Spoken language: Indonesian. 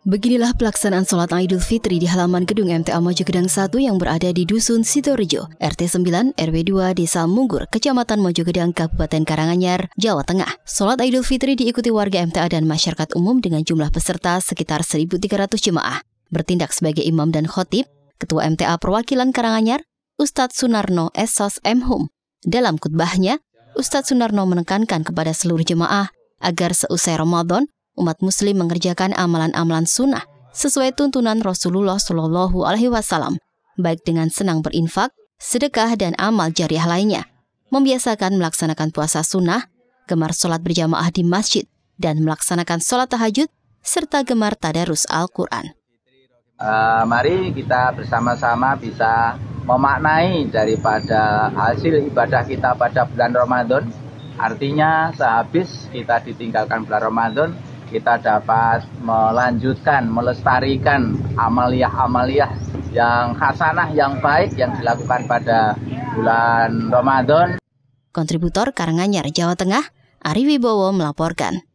Beginilah pelaksanaan sholat Idul Fitri di halaman gedung MTA Mojogedang 1 yang berada di Dusun Sitorijo RT 9, RW 2, Desa Munggur, Kecamatan Mojogedang, Kabupaten Karanganyar, Jawa Tengah. Sholat Idul Fitri diikuti warga MTA dan masyarakat umum dengan jumlah peserta sekitar 1.300 jemaah. Bertindak sebagai imam dan khotib, Ketua MTA Perwakilan Karanganyar, Ustadz Sunarno Esos M. Hum. Dalam khutbahnya, Ustadz Sunarno menekankan kepada seluruh jemaah agar seusai Ramadan, umat muslim mengerjakan amalan-amalan sunnah sesuai tuntunan Rasulullah Shallallahu Alaihi Wasallam, baik dengan senang berinfak, sedekah, dan amal jariah lainnya. Membiasakan melaksanakan puasa sunnah, gemar sholat berjamaah di masjid, dan melaksanakan sholat tahajud, serta gemar tadarus Al-Quran. Uh, mari kita bersama-sama bisa memaknai daripada hasil ibadah kita pada bulan Ramadan. Artinya sehabis kita ditinggalkan bulan Ramadan, kita dapat melanjutkan, melestarikan amaliah-amaliah yang khasanah yang baik yang dilakukan pada bulan Ramadan. Kontributor Karanganyar, Jawa Tengah, Ari Wibowo melaporkan.